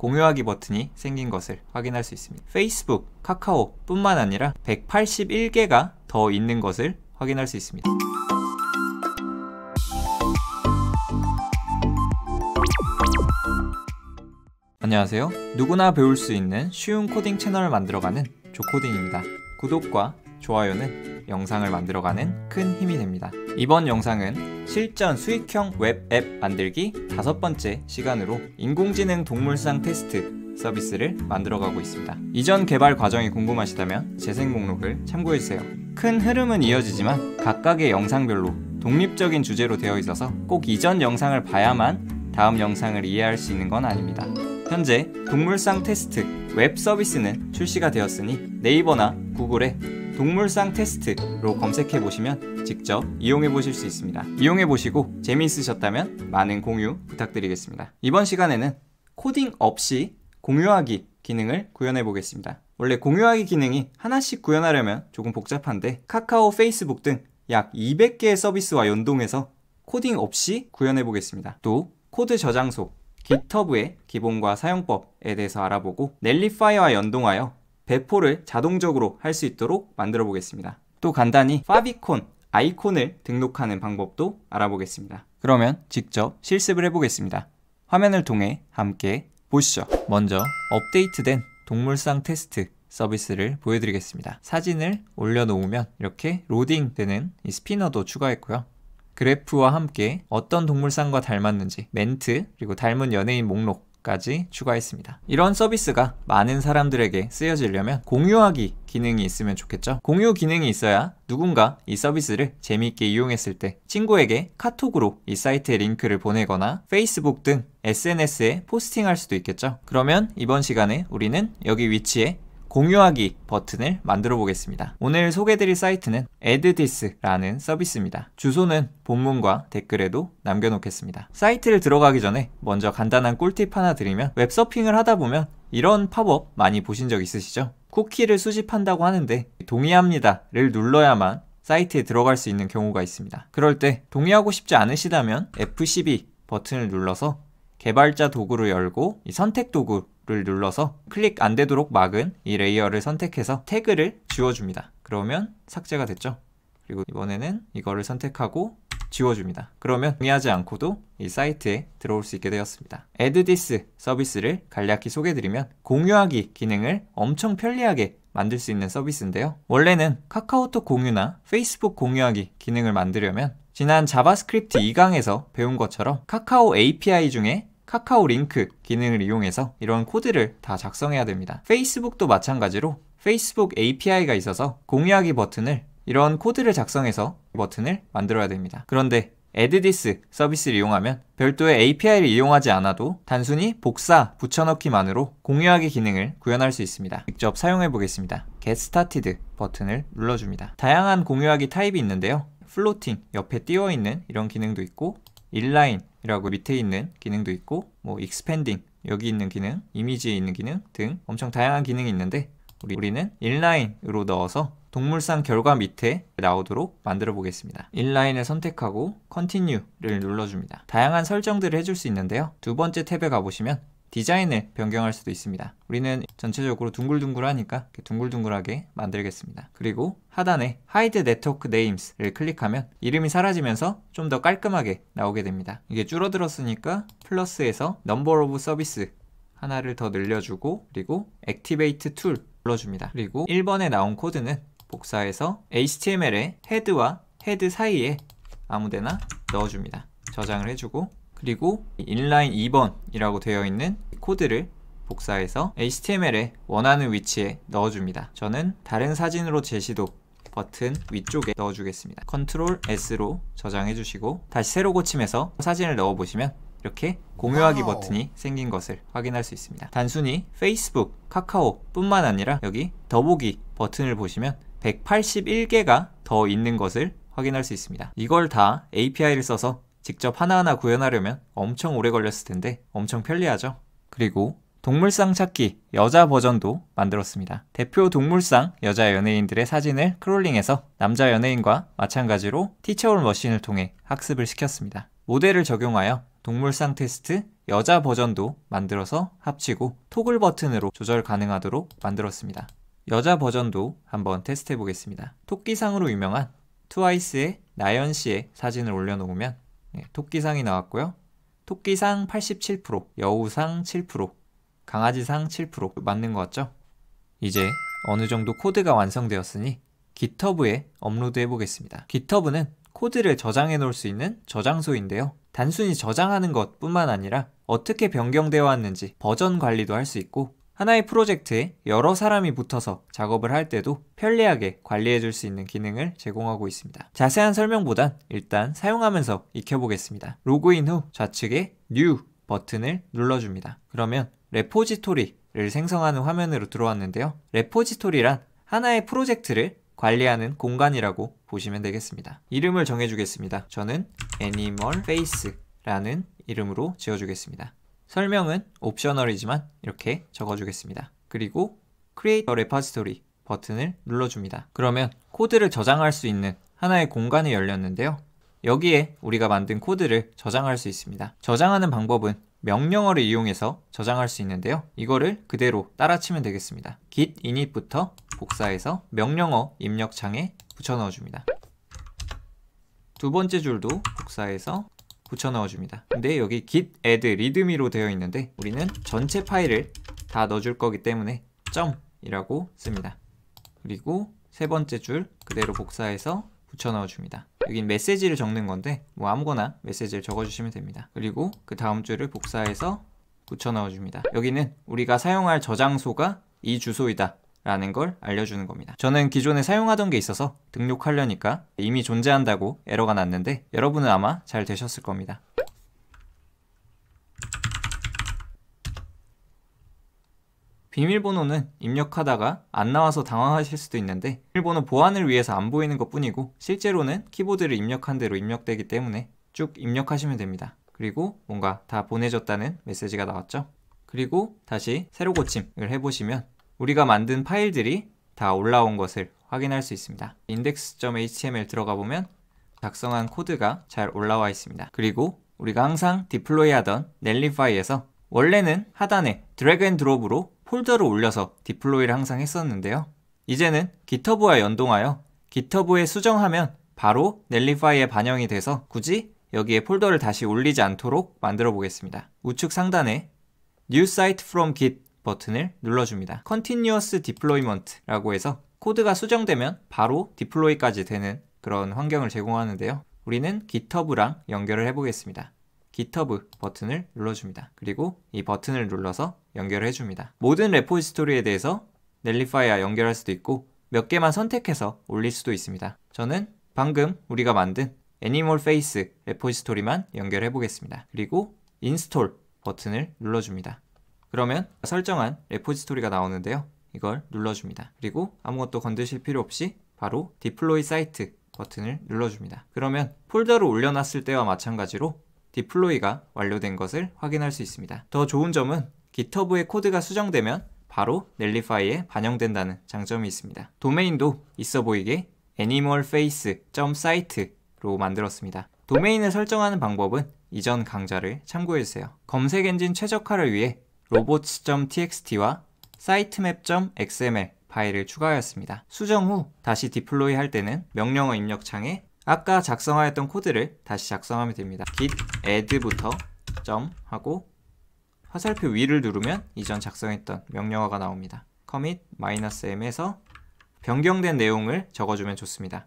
공유하기 버튼이 생긴 것을 확인할 수 있습니다. 페이스북, 카카오 뿐만 아니라 181개가 더 있는 것을 확인할 수 있습니다. 안녕하세요. 누구나 배울 수 있는 쉬운 코딩 채널을 만들어가는 조코딩입니다. 구독과 좋아요는 영상을 만들어가는 큰 힘이 됩니다. 이번 영상은 실전 수익형 웹 앱 만들기 다섯 번째 시간으로 인공지능 동물상 테스트 서비스를 만들어가고 있습니다. 이전 개발 과정이 궁금하시다면 재생 목록을 참고해주세요. 큰 흐름은 이어지지만 각각의 영상별로 독립적인 주제로 되어 있어서 꼭 이전 영상을 봐야만 다음 영상을 이해할 수 있는 건 아닙니다. 현재 동물상 테스트 웹 서비스는 출시가 되었으니 네이버나 구글에 동물상 테스트로 검색해 보시면 직접 이용해 보실 수 있습니다. 이용해 보시고 재미있으셨다면 많은 공유 부탁드리겠습니다. 이번 시간에는 코딩 없이 공유하기 기능을 구현해 보겠습니다. 원래 공유하기 기능이 하나씩 구현하려면 조금 복잡한데 카카오, 페이스북 등 약 200개의 서비스와 연동해서 코딩 없이 구현해 보겠습니다. 또 코드 저장소, g i t 의 기본과 사용법에 대해서 알아보고 넬리파이와 연동하여 배포를 자동적으로 할 수 있도록 만들어 보겠습니다. 또 간단히 파비콘 아이콘을 등록하는 방법도 알아보겠습니다. 그러면 직접 실습을 해보겠습니다. 화면을 통해 함께 보시죠. 먼저 업데이트된 동물상 테스트 서비스를 보여드리겠습니다. 사진을 올려놓으면 이렇게 로딩되는 스피너도 추가했고요. 그래프와 함께 어떤 동물상과 닮았는지 멘트 그리고 닮은 연예인 목록 까지 추가했습니다. 이런 서비스가 많은 사람들에게 쓰여지려면 공유하기 기능이 있으면 좋겠죠? 공유 기능이 있어야 누군가 이 서비스를 재미있게 이용했을 때 친구에게 카톡으로 이 사이트의 링크를 보내거나 페이스북 등 SNS에 포스팅할 수도 있겠죠? 그러면 이번 시간에 우리는 여기 위치에 공유하기 버튼을 만들어 보겠습니다. 오늘 소개드릴 해 사이트는 에드디스라는 서비스입니다. 주소는 본문과 댓글에도 남겨놓겠습니다. 사이트를 들어가기 전에 먼저 간단한 꿀팁 하나 드리면 웹서핑을 하다 보면 이런 팝업 많이 보신 적 있으시죠? 쿠키를 수집한다고 하는데 동의합니다를 눌러야만 사이트에 들어갈 수 있는 경우가 있습니다. 그럴 때 동의하고 싶지 않으시다면 F12 버튼을 눌러서 개발자 도구를 열고 선택 도구 를 눌러서 클릭 안 되도록 막은 이 레이어를 선택해서 태그를 지워줍니다. 그러면 삭제가 됐죠. 그리고 이번에는 이거를 선택하고 지워줍니다. 그러면 동의하지 않고도 이 사이트에 들어올 수 있게 되었습니다. 에드디스 서비스를 간략히 소개드리면 공유하기 기능을 엄청 편리하게 만들 수 있는 서비스인데요. 원래는 카카오톡 공유나 페이스북 공유하기 기능을 만들려면 지난 자바스크립트 2강에서 배운 것처럼 카카오 API 중에 카카오 링크 기능을 이용해서 이런 코드를 다 작성해야 됩니다. 페이스북도 마찬가지로 페이스북 API가 있어서 공유하기 버튼을 이런 코드를 작성해서 버튼을 만들어야 됩니다. 그런데 에드디스 서비스를 이용하면 별도의 API를 이용하지 않아도 단순히 복사, 붙여넣기만으로 공유하기 기능을 구현할 수 있습니다. 직접 사용해 보겠습니다. Get Started 버튼을 눌러줍니다. 다양한 공유하기 타입이 있는데요. 플로팅, 옆에 띄워있는 이런 기능도 있고 인라인, 이라고 밑에 있는 기능도 있고 뭐익스팬딩 여기 있는 기능, 이미지에 있는 기능 등 엄청 다양한 기능이 있는데 우리, 우리는 인라인으로 넣어서 동물상 결과 밑에 나오도록 만들어 보겠습니다. 인라인을 선택하고 컨티뉴를 눌러줍니다. 다양한 설정들을 해줄 수 있는데요. 두 번째 탭에 가보시면 디자인을 변경할 수도 있습니다. 우리는 전체적으로 둥글둥글하니까 둥글둥글하게 만들겠습니다. 그리고 하단에 Hide Network Names를 클릭하면 이름이 사라지면서 좀 더 깔끔하게 나오게 됩니다. 이게 줄어들었으니까 플러스에서 Number of Service 하나를 더 늘려주고 그리고 Activate Tool 눌러줍니다. 그리고 1번에 나온 코드는 복사해서 HTML의 헤드와 헤드 사이에 아무데나 넣어줍니다. 저장을 해주고 그리고 인라인 2번이라고 되어 있는 코드를 복사해서 HTML에 원하는 위치에 넣어줍니다. 저는 다른 사진으로 제시도 버튼 위쪽에 넣어주겠습니다. 컨트롤 S로 저장해 주시고 다시 새로 고침해서 사진을 넣어보시면 이렇게 공유하기 와우. 버튼이 생긴 것을 확인할 수 있습니다. 단순히 페이스북, 카카오 뿐만 아니라 여기 더보기 버튼을 보시면 181개가 더 있는 것을 확인할 수 있습니다. 이걸 다 API를 써서 직접 하나하나 구현하려면 엄청 오래 걸렸을 텐데 엄청 편리하죠. 그리고 동물상 찾기 여자 버전도 만들었습니다. 대표 동물상 여자 연예인들의 사진을 크롤링해서 남자 연예인과 마찬가지로 티처올 머신을 통해 학습을 시켰습니다. 모델을 적용하여 동물상 테스트 여자 버전도 만들어서 합치고 토글 버튼으로 조절 가능하도록 만들었습니다. 여자 버전도 한번 테스트해 보겠습니다. 토끼상으로 유명한 트와이스의 나연 씨의 사진을 올려놓으면 예, 토끼상이 나왔고요. 토끼상 87%, 여우상 7%, 강아지상 7% 맞는 것 같죠? 이제 어느 정도 코드가 완성되었으니 GitHub에 업로드해 보겠습니다. GitHub는 코드를 저장해 놓을 수 있는 저장소인데요. 단순히 저장하는 것 뿐만 아니라 어떻게 변경되어 왔는지 버전 관리도 할 수 있고 하나의 프로젝트에 여러 사람이 붙어서 작업을 할 때도 편리하게 관리해 줄 수 있는 기능을 제공하고 있습니다. 자세한 설명보단 일단 사용하면서 익혀보겠습니다. 로그인 후 좌측에 New 버튼을 눌러줍니다. 그러면 레포지토리를 생성하는 화면으로 들어왔는데요. 레포지토리란 하나의 프로젝트를 관리하는 공간이라고 보시면 되겠습니다. 이름을 정해주겠습니다. 저는 애니멀 페이스라는 이름으로 지어주겠습니다. 설명은 옵셔널이지만 이렇게 적어주겠습니다. 그리고 Create a Repository 버튼을 눌러줍니다. 그러면 코드를 저장할 수 있는 하나의 공간이 열렸는데요. 여기에 우리가 만든 코드를 저장할 수 있습니다. 저장하는 방법은 명령어를 이용해서 저장할 수 있는데요. 이거를 그대로 따라치면 되겠습니다. git init부터 복사해서 명령어 입력창에 붙여 넣어줍니다. 두 번째 줄도 복사해서 붙여 넣어줍니다 근데 여기 git add readme로 되어 있는데 우리는 전체 파일을 다 넣어줄 거기 때문에 점이라고 씁니다 그리고 세 번째 줄 그대로 복사해서 붙여 넣어줍니다 여긴 메시지를 적는 건데 뭐 아무거나 메시지를 적어주시면 됩니다 그리고 그 다음 줄을 복사해서 붙여 넣어줍니다 여기는 우리가 사용할 저장소가 이 주소이다 라는 걸 알려주는 겁니다. 저는 기존에 사용하던 게 있어서 등록하려니까 이미 존재한다고 에러가 났는데 여러분은 아마 잘 되셨을 겁니다. 비밀번호는 입력하다가 안 나와서 당황하실 수도 있는데 비밀번호 보안을 위해서 안 보이는 것 뿐이고 실제로는 키보드를 입력한 대로 입력되기 때문에 쭉 입력하시면 됩니다. 그리고 뭔가 다 보내졌다는 메시지가 나왔죠. 그리고 다시 새로 고침을 해보시면 우리가 만든 파일들이 다 올라온 것을 확인할 수 있습니다. index.html 들어가 보면 작성한 코드가 잘 올라와 있습니다. 그리고 우리가 항상 디플로이하던 넬리파이에서 원래는 하단에 드래그 앤 드롭으로 폴더를 올려서 디플로이를 항상 했었는데요. 이제는 g i t h u b 와 연동하여 g i t h u b 에 수정하면 바로 넬리파이에 반영이 돼서 굳이 여기에 폴더를 다시 올리지 않도록 만들어 보겠습니다. 우측 상단에 New Site from Git 버튼을 눌러줍니다. Continuous Deployment라고 해서 코드가 수정되면 바로 디플로이까지 되는 그런 환경을 제공하는데요. 우리는 GitHub랑 연결을 해보겠습니다. GitHub 버튼을 눌러줍니다. 그리고 이 버튼을 눌러서 연결을 해줍니다. 모든 레포지토리에 대해서 n e l 넬리파이와 연결할 수도 있고 몇 개만 선택해서 올릴 수도 있습니다. 저는 방금 우리가 만든 AnimalFace 레포지토리만 연결해 보겠습니다. 그리고 Install 버튼을 눌러줍니다. 그러면 설정한 레포지토리가 나오는데요. 이걸 눌러줍니다. 그리고 아무것도 건드실 필요 없이 바로 디플로이 사이트 버튼을 눌러줍니다. 그러면 폴더로 올려놨을 때와 마찬가지로 디플로이가 완료된 것을 확인할 수 있습니다. 더 좋은 점은 g i t h u b 의 코드가 수정되면 바로 넬리파이에 반영된다는 장점이 있습니다. 도메인도 있어 보이게 animalface.site로 만들었습니다. 도메인을 설정하는 방법은 이전 강좌를 참고해주세요. 검색 엔진 최적화를 위해 robots.txt와 sitemap.xml 파일을 추가하였습니다. 수정 후 다시 디플로이 할 때는 명령어 입력 창에 아까 작성하였던 코드를 다시 작성하면 됩니다. git add부터 점 하고 화살표 위를 누르면 이전 작성했던 명령어가 나옵니다. commit -m에서 변경된 내용을 적어주면 좋습니다.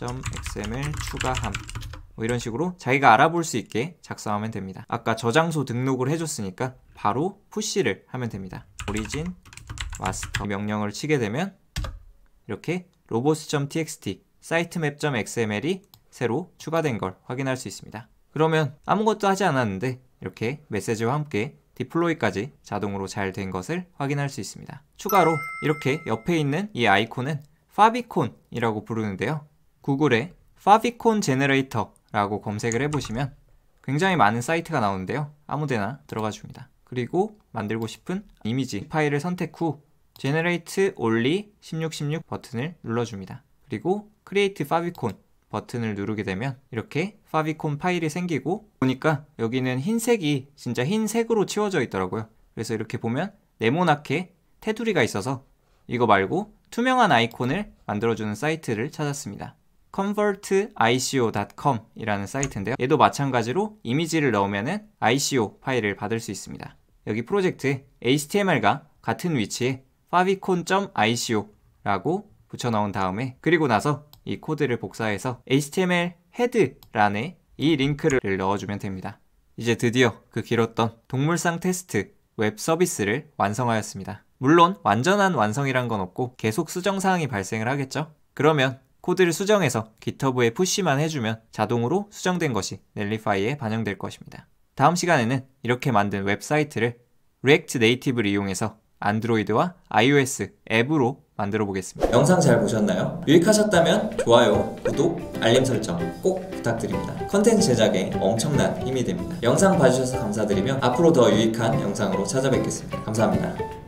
.xml 추가함 뭐 이런 식으로 자기가 알아볼 수 있게 작성하면 됩니다. 아까 저장소 등록을 해줬으니까 바로 푸시를 하면 됩니다. origin master 명령을 치게 되면 이렇게 robots.txt 사이트맵 m x m l 이 새로 추가된 걸 확인할 수 있습니다. 그러면 아무것도 하지 않았는데 이렇게 메시지와 함께 디플로이까지 자동으로 잘 된 것을 확인할 수 있습니다. 추가로 이렇게 옆에 있는 이 아이콘은 파비콘이라고 부르는데요. 구글의 파비콘 제너레이터 라고 검색을 해보시면 굉장히 많은 사이트가 나오는데요. 아무데나 들어가 줍니다. 그리고 만들고 싶은 이미지 파일을 선택 후 Generate Only 1616 버튼을 눌러줍니다. 그리고 Create Favicon 버튼을 누르게 되면 이렇게 파비콘 파일이 생기고 보니까 여기는 흰색이 진짜 흰색으로 치워져 있더라고요. 그래서 이렇게 보면 네모나게 테두리가 있어서 이거 말고 투명한 아이콘을 만들어주는 사이트를 찾았습니다. convertico.com 이라는 사이트인데요. 얘도 마찬가지로 이미지를 넣으면 은 ICO 파일을 받을 수 있습니다. 여기 프로젝트 HTML과 같은 위치에 favicon.ico라고 붙여넣은 다음에 그리고 나서 이 코드를 복사해서 HTML 헤드란에 이 링크를 넣어주면 됩니다. 이제 드디어 그 길었던 동물상 테스트 웹 서비스를 완성하였습니다. 물론 완전한 완성이란 건 없고 계속 수정사항이 발생을 하겠죠? 그러면 코드를 수정해서 GitHub에 푸시만 해주면 자동으로 수정된 것이 넬리파이에 반영될 것입니다. 다음 시간에는 이렇게 만든 웹사이트를 React Native를 이용해서 안드로이드와 iOS 앱으로 만들어 보겠습니다. 영상 잘 보셨나요? 유익하셨다면 좋아요, 구독, 알림 설정 꼭 부탁드립니다. 컨텐츠 제작에 엄청난 힘이 됩니다. 영상 봐주셔서 감사드리며 앞으로 더 유익한 영상으로 찾아뵙겠습니다. 감사합니다.